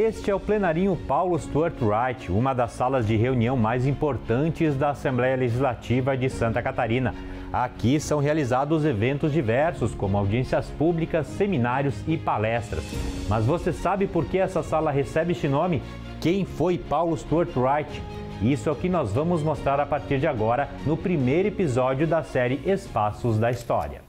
Este é o plenarinho Paulo Stuart Wright, uma das salas de reunião mais importantes da Assembleia Legislativa de Santa Catarina. Aqui são realizados eventos diversos, como audiências públicas, seminários e palestras. Mas você sabe por que essa sala recebe este nome? Quem foi Paulo Stuart Wright? Isso é o que nós vamos mostrar a partir de agora no primeiro episódio da série Espaços da História.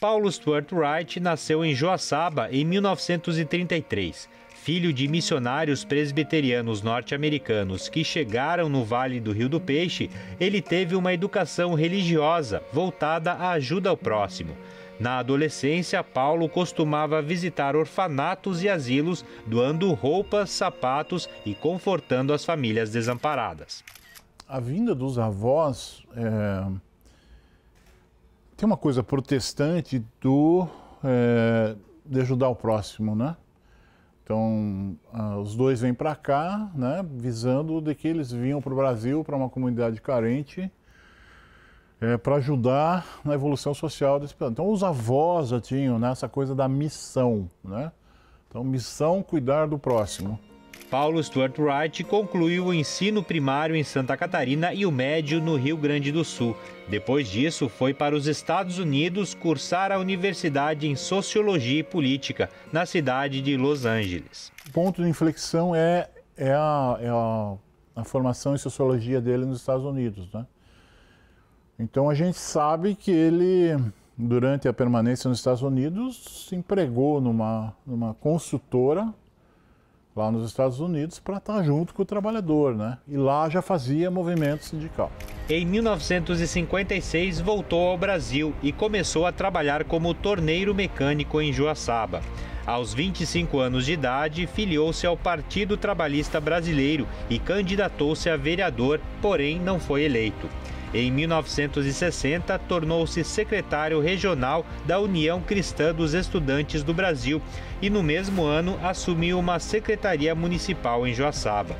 Paulo Stuart Wright nasceu em Joaçaba em 1933 filho de missionários presbiterianos norte-americanos que chegaram no Vale do Rio do Peixe, ele teve uma educação religiosa voltada à ajuda ao próximo. Na adolescência, Paulo costumava visitar orfanatos e asilos, doando roupas, sapatos e confortando as famílias desamparadas. A vinda dos avós é... tem uma coisa protestante do é... de ajudar o próximo, né? Então, ah, os dois vêm para cá, né, visando de que eles vinham para o Brasil, para uma comunidade carente, é, para ajudar na evolução social desse planeta. Então, os avós já tinham né, essa coisa da missão, né? Então, missão, cuidar do próximo. Paulo Stuart Wright concluiu o ensino primário em Santa Catarina e o médio no Rio Grande do Sul. Depois disso, foi para os Estados Unidos cursar a universidade em Sociologia e Política, na cidade de Los Angeles. O ponto de inflexão é, é, a, é a, a formação em Sociologia dele nos Estados Unidos. Né? Então, a gente sabe que ele durante a permanência nos Estados Unidos, se empregou numa, numa consultora lá nos Estados Unidos para estar tá junto com o trabalhador, né? E lá já fazia movimento sindical. Em 1956 voltou ao Brasil e começou a trabalhar como torneiro mecânico em Joaçaba. Aos 25 anos de idade, filiou-se ao Partido Trabalhista Brasileiro e candidatou-se a vereador, porém não foi eleito. Em 1960, tornou-se secretário regional da União Cristã dos Estudantes do Brasil e, no mesmo ano, assumiu uma secretaria municipal em Joaçaba.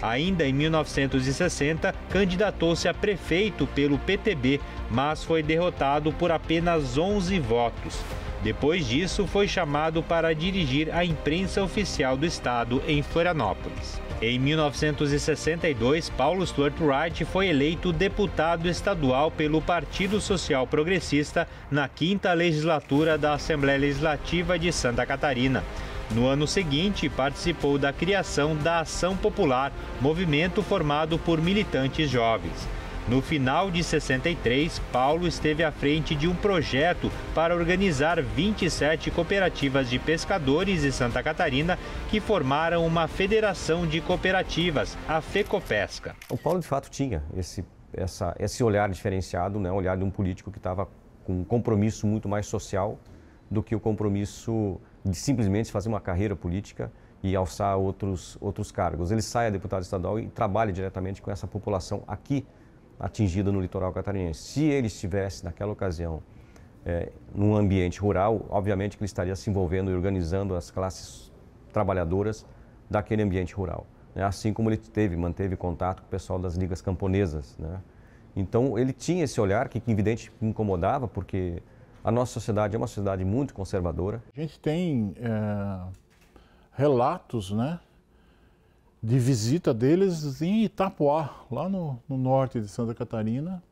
Ainda em 1960, candidatou-se a prefeito pelo PTB, mas foi derrotado por apenas 11 votos. Depois disso, foi chamado para dirigir a imprensa oficial do estado em Florianópolis. Em 1962, Paulo Stuart Wright foi eleito deputado estadual pelo Partido Social Progressista na quinta legislatura da Assembleia Legislativa de Santa Catarina. No ano seguinte, participou da criação da Ação Popular, movimento formado por militantes jovens. No final de 63, Paulo esteve à frente de um projeto para organizar 27 cooperativas de pescadores de Santa Catarina que formaram uma federação de cooperativas, a FECOPESca. O Paulo, de fato, tinha esse, essa, esse olhar diferenciado, né? o olhar de um político que estava com um compromisso muito mais social do que o compromisso de simplesmente fazer uma carreira política e alçar outros, outros cargos. Ele sai a deputado estadual e trabalha diretamente com essa população aqui atingida no litoral catarinense. Se ele estivesse naquela ocasião é, num ambiente rural, obviamente que ele estaria se envolvendo e organizando as classes trabalhadoras daquele ambiente rural. Né? Assim como ele teve, manteve contato com o pessoal das ligas camponesas. Né? Então ele tinha esse olhar que, que evidente incomodava, porque a nossa sociedade é uma sociedade muito conservadora. A gente tem é, relatos, né? de visita deles em Itapoá, lá no, no, norte de Santa Catarina.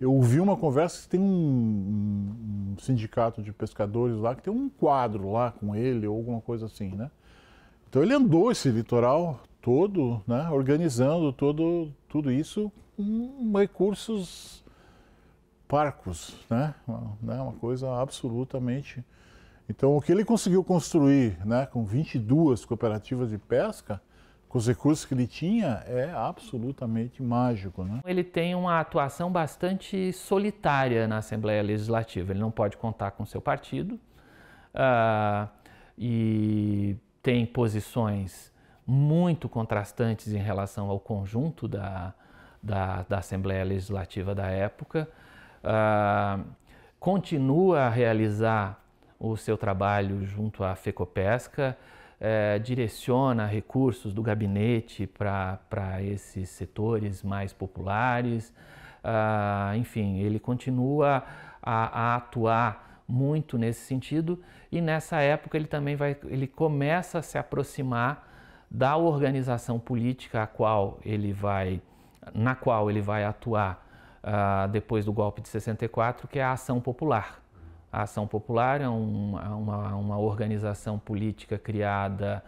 Eu ouvi uma conversa que tem um, um, um, sindicato de pescadores lá que tem um quadro lá com ele ou alguma coisa assim, né? Então ele andou esse litoral todo, né? Organizando todo tudo isso com recursos parcos, né? Uma, né, uma coisa absolutamente. Então o que ele conseguiu construir, né? Com 22 cooperativas de pesca com os recursos que ele tinha, é absolutamente mágico. Né? Ele tem uma atuação bastante solitária na Assembleia Legislativa. Ele não pode contar com seu partido uh, e tem posições muito contrastantes em relação ao conjunto da, da, da Assembleia Legislativa da época. Uh, continua a realizar o seu trabalho junto à FECOPESCA é, direciona recursos do gabinete para esses setores mais populares. Ah, enfim, ele continua a, a atuar muito nesse sentido e nessa época ele também vai, ele começa a se aproximar da organização política a qual ele vai, na qual ele vai atuar ah, depois do golpe de 64, que é a Ação Popular. A Ação Popular é uma, é uma, uma organização política criada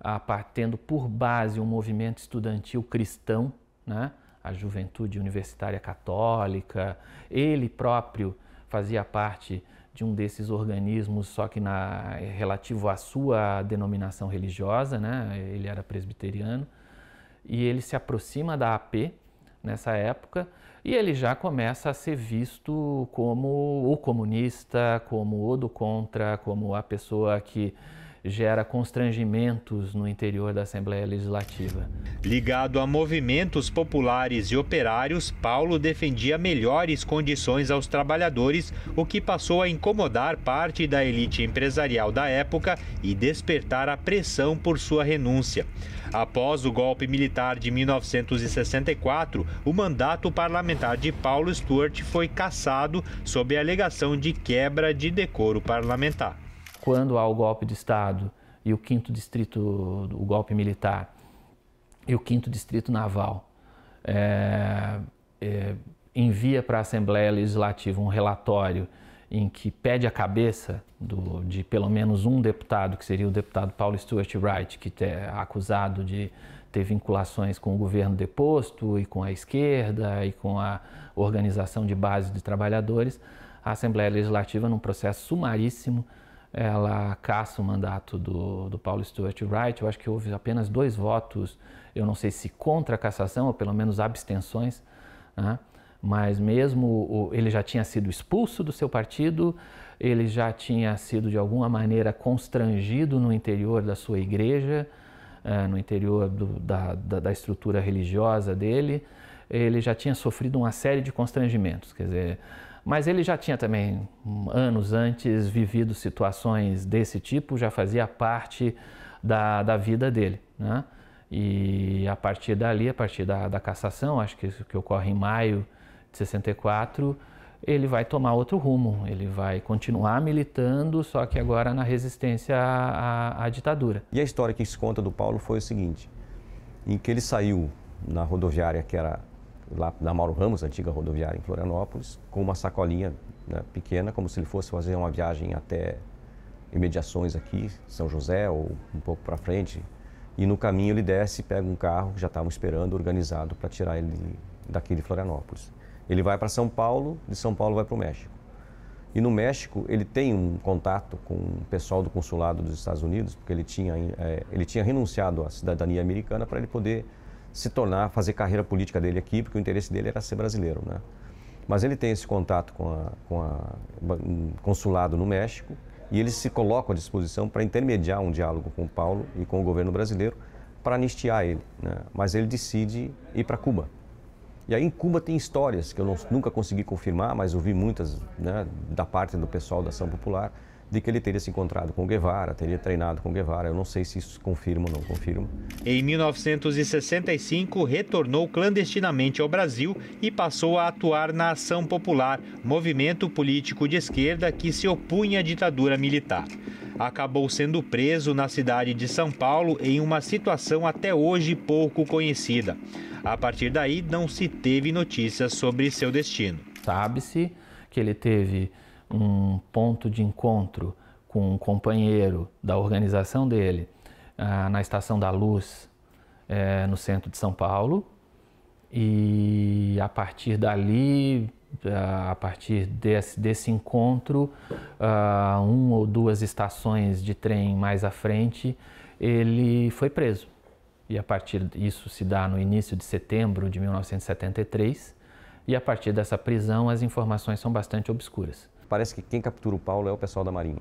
a, tendo por base um movimento estudantil cristão, né? a juventude universitária católica. Ele próprio fazia parte de um desses organismos, só que na, relativo à sua denominação religiosa, né? ele era presbiteriano, e ele se aproxima da AP nessa época e ele já começa a ser visto como o comunista, como o do contra, como a pessoa que gera constrangimentos no interior da Assembleia Legislativa. Ligado a movimentos populares e operários, Paulo defendia melhores condições aos trabalhadores, o que passou a incomodar parte da elite empresarial da época e despertar a pressão por sua renúncia. Após o golpe militar de 1964, o mandato parlamentar de Paulo Stuart foi cassado sob a alegação de quebra de decoro parlamentar quando há o golpe de Estado e o quinto distrito, o golpe militar e o quinto distrito naval é, é, envia para a Assembleia Legislativa um relatório em que pede a cabeça do, de pelo menos um deputado, que seria o deputado Paulo Stuart Wright, que é acusado de ter vinculações com o governo deposto e com a esquerda e com a organização de base de trabalhadores, a Assembleia Legislativa, num processo sumaríssimo, ela caça o mandato do, do Paulo Stuart Wright. Eu acho que houve apenas dois votos, eu não sei se contra a cassação ou pelo menos abstenções, né? mas mesmo ele já tinha sido expulso do seu partido, ele já tinha sido de alguma maneira constrangido no interior da sua igreja, eh, no interior do, da, da estrutura religiosa dele, ele já tinha sofrido uma série de constrangimentos, quer dizer, mas ele já tinha também, hum, anos antes, vivido situações desse tipo, já fazia parte da, da vida dele. Né? E a partir dali, a partir da, da cassação, acho que isso que ocorre em maio de 64, ele vai tomar outro rumo, ele vai continuar militando, só que agora na resistência à, à, ditadura. E a história que se conta do Paulo foi o seguinte, em que ele saiu na rodoviária que era lá na Mauro Ramos, antiga rodoviária em Florianópolis, com uma sacolinha né, pequena, como se ele fosse fazer uma viagem até imediações aqui, São José ou um pouco para frente. E no caminho ele desce, pega um carro que já estavam esperando, organizado para tirar ele daqui de Florianópolis. Ele vai para São Paulo, de São Paulo vai para o México. E no México ele tem um contato com o pessoal do consulado dos Estados Unidos, porque ele tinha, é, ele tinha renunciado à cidadania americana para ele poder se tornar, fazer carreira política dele aqui, porque o interesse dele era ser brasileiro, né? Mas ele tem esse contato com, a, com a um consulado no México e eles se colocam à disposição para intermediar um diálogo com o Paulo e com o governo brasileiro para anistiar ele. Né? Mas ele decide ir para Cuba. E aí em Cuba tem histórias que eu não, nunca consegui confirmar, mas ouvi muitas né, da parte do pessoal da ação popular, de que ele teria se encontrado com Guevara, teria treinado com Guevara. Eu não sei se isso confirma ou não confirma. Em 1965, retornou clandestinamente ao Brasil e passou a atuar na Ação Popular, movimento político de esquerda que se opunha à ditadura militar. Acabou sendo preso na cidade de São Paulo em uma situação até hoje pouco conhecida. A partir daí, não se teve notícias sobre seu destino. Sabe-se que ele teve um ponto de encontro com um companheiro da organização dele ah, na Estação da Luz, eh, no centro de São Paulo. E a partir dali, ah, a partir desse, desse encontro, ah, uma ou duas estações de trem mais à frente, ele foi preso. E a partir disso se dá no início de setembro de 1973. E a partir dessa prisão, as informações são bastante obscuras parece que quem captura o Paulo é o pessoal da Marinha.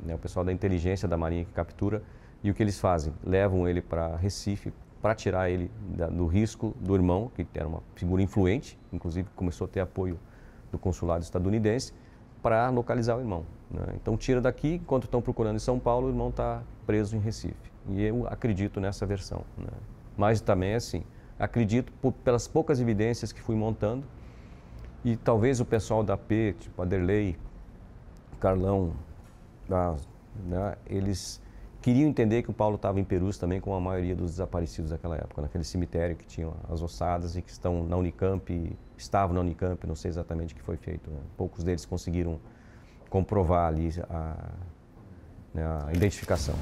Né, o pessoal da inteligência da Marinha que captura. E o que eles fazem? Levam ele para Recife para tirar ele da, do risco do irmão, que era uma figura influente, inclusive começou a ter apoio do consulado estadunidense, para localizar o irmão. Né? Então tira daqui, enquanto estão procurando em São Paulo, o irmão está preso em Recife. E eu acredito nessa versão. Né? Mas também, assim, acredito por, pelas poucas evidências que fui montando, e talvez o pessoal da P, tipo Aderley, Carlão, né, eles queriam entender que o Paulo estava em Perus também, com a maioria dos desaparecidos daquela época, naquele cemitério que tinha as ossadas e que estão na Unicamp, estavam na Unicamp, não sei exatamente o que foi feito. Né? Poucos deles conseguiram comprovar ali a, né, a identificação.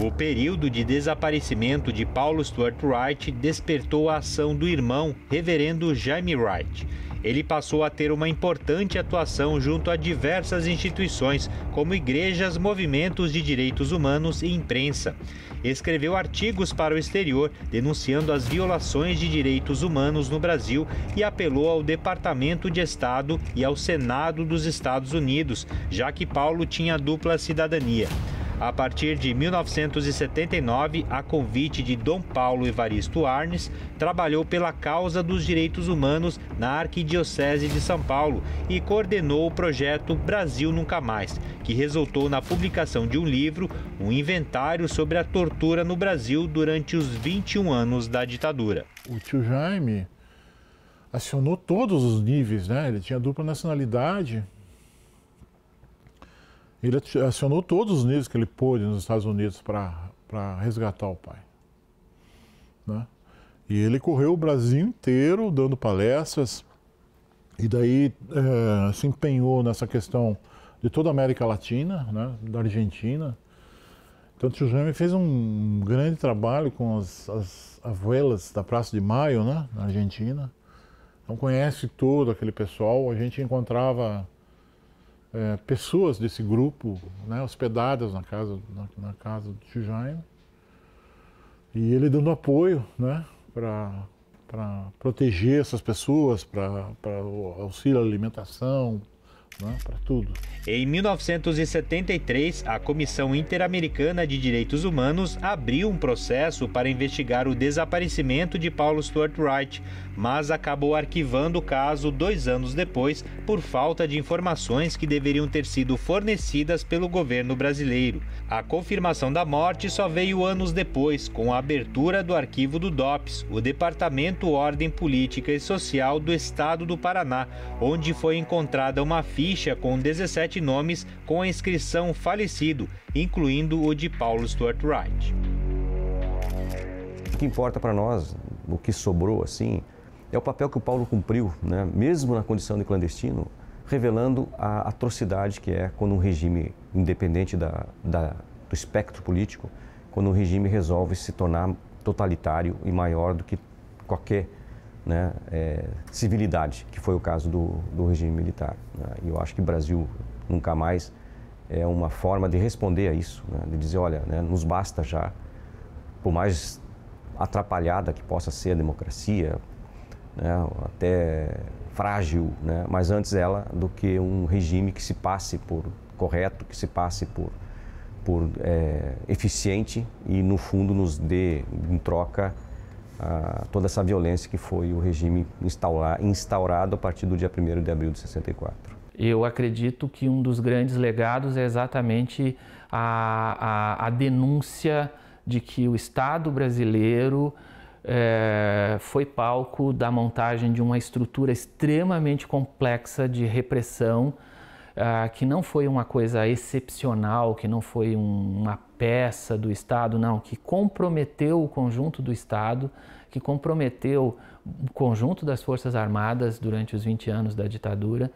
O período de desaparecimento de Paulo Stuart Wright despertou a ação do irmão, reverendo Jaime Wright ele passou a ter uma importante atuação junto a diversas instituições, como igrejas, movimentos de direitos humanos e imprensa. Escreveu artigos para o exterior denunciando as violações de direitos humanos no Brasil e apelou ao Departamento de Estado e ao Senado dos Estados Unidos, já que Paulo tinha dupla cidadania. A partir de 1979, a convite de Dom Paulo Evaristo Arnes, trabalhou pela causa dos direitos humanos na Arquidiocese de São Paulo e coordenou o projeto Brasil Nunca Mais, que resultou na publicação de um livro, um inventário sobre a tortura no Brasil durante os 21 anos da ditadura. O tio Jaime acionou todos os níveis, né? Ele tinha dupla nacionalidade, ele acionou todos os níveis que ele pôde nos Estados Unidos para resgatar o pai. Né? E ele correu o Brasil inteiro dando palestras, e daí é, se empenhou nessa questão de toda a América Latina, né, da Argentina. Então, o Tio Jaime fez um grande trabalho com as, as da Praça de Maio, né, na Argentina. Então, conhece todo aquele pessoal. A gente encontrava é, pessoas desse grupo né, hospedadas na casa, na, na casa do tio Jaime. E ele dando apoio né, para proteger essas pessoas, para auxílio à alimentação, né, para tudo. Em 1973, a Comissão Interamericana de Direitos Humanos abriu um processo para investigar o desaparecimento de Paulo Stuart Wright, mas acabou arquivando o caso dois anos depois por falta de informações que deveriam ter sido fornecidas pelo governo brasileiro. A confirmação da morte só veio anos depois, com a abertura do arquivo do DOPS, o Departamento Ordem Política e Social do Estado do Paraná, onde foi encontrada uma fita ficha com 17 nomes com a inscrição falecido, incluindo o de Paulo Stuart Wright. O que importa para nós, o que sobrou assim, é o papel que o Paulo cumpriu, né? mesmo na condição de clandestino, revelando a atrocidade que é quando um regime, independente da, da, do espectro político, quando um regime resolve se tornar totalitário e maior do que qualquer né, é, civilidade, que foi o caso do, do regime militar. Né? E eu acho que o Brasil nunca mais é uma forma de responder a isso, né? de dizer, olha, né, nos basta já, por mais atrapalhada que possa ser a democracia, né, até frágil, né, mas antes ela do que um regime que se passe por correto, que se passe por, por é, eficiente e, no fundo, nos dê, em troca, a toda essa violência que foi o regime instaurar, instaurado a partir do dia 1 de abril de 64. Eu acredito que um dos grandes legados é exatamente a, a, a denúncia de que o Estado brasileiro é, foi palco da montagem de uma estrutura extremamente complexa de repressão, é, que não foi uma coisa excepcional, que não foi um, uma peça do Estado, não, que comprometeu o conjunto do Estado, que comprometeu o conjunto das Forças Armadas durante os 20 anos da ditadura.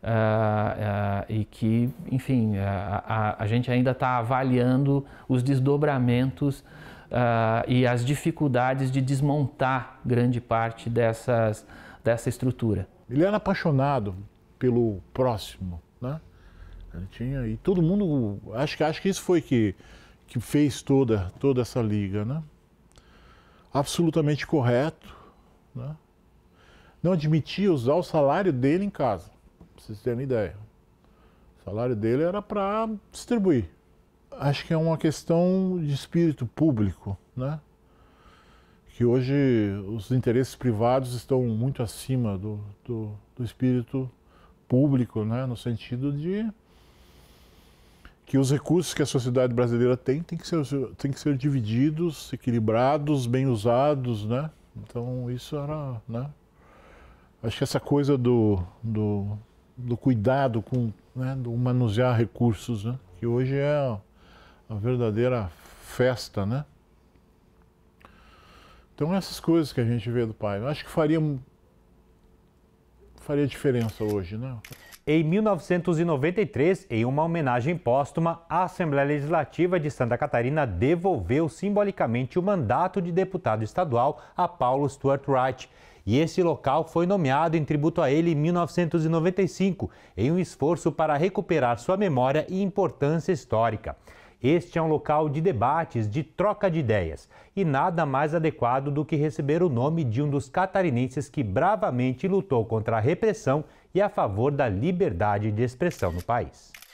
Uh, uh, e que, enfim, uh, a, a, gente ainda está avaliando os desdobramentos ah, e as dificuldades de desmontar grande parte dessas, dessa estrutura. Ele era apaixonado pelo próximo, né? Ele tinha, e todo mundo, acho, acho que isso foi que que fez toda, toda essa liga, né? absolutamente correto, né? não admitia usar o salário dele em casa, para vocês terem ideia. O salário dele era para distribuir. Acho que é uma questão de espírito público, né? que hoje os interesses privados estão muito acima do, do, do espírito público, né? no sentido de que os recursos que a sociedade brasileira tem têm que ser, tem que ser divididos, equilibrados, bem usados, né? Então isso era, né? Acho que essa coisa do, do, do cuidado com, né? do manusear recursos, né? Que hoje é a verdadeira festa, né? Então essas coisas que a gente vê do pai, acho que faria faria diferença hoje, né? Em 1993, em uma homenagem póstuma, a Assembleia Legislativa de Santa Catarina devolveu simbolicamente o mandato de deputado estadual a Paulo Stuart Wright. E esse local foi nomeado em tributo a ele em 1995, em um esforço para recuperar sua memória e importância histórica. Este é um local de debates, de troca de ideias, e nada mais adequado do que receber o nome de um dos catarinenses que bravamente lutou contra a repressão e a favor da liberdade de expressão no país.